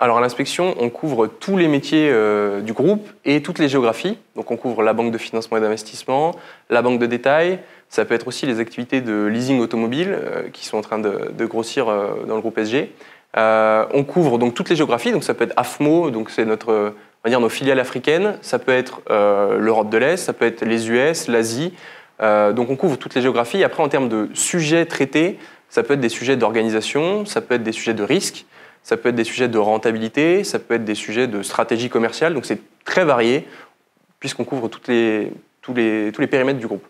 Alors à l'inspection, on couvre tous les métiers euh, du groupe et toutes les géographies. Donc on couvre la banque de financement et d'investissement, la banque de détail, ça peut être aussi les activités de leasing automobile euh, qui sont en train de, grossir euh, dans le groupe SG. on couvre donc toutes les géographies, donc ça peut être AFMO, donc c'est notre, on va dire nos filiales africaines, ça peut être l'Europe de l'Est, ça peut être les US, l'Asie. donc on couvre toutes les géographies. Après en termes de sujets traités, ça peut être des sujets d'organisation, ça peut être des sujets de risque. Ça peut être des sujets de rentabilité, ça peut être des sujets de stratégie commerciale. Donc c'est très varié puisqu'on couvre les, tous, les, tous les périmètres du groupe.